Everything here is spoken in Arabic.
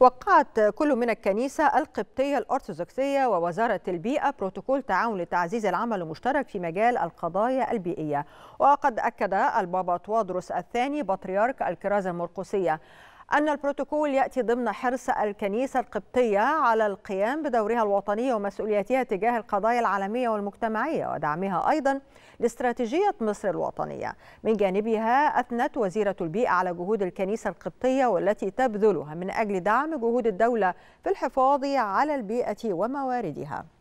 وقعت كل من الكنيسة القبطية الأرثوذكسية ووزارة البيئة بروتوكول تعاون لتعزيز العمل المشترك في مجال القضايا البيئية وقد أكد البابا توادرس الثاني بطريرك الكرازة المرقسية أن البروتوكول يأتي ضمن حرص الكنيسة القبطية على القيام بدورها الوطني ومسؤوليتها تجاه القضايا العالمية والمجتمعية ودعمها أيضا لاستراتيجية مصر الوطنية من جانبها أثنت وزيرة البيئة على جهود الكنيسة القبطية والتي تبذلها من أجل دعم جهود الدولة في الحفاظ على البيئة ومواردها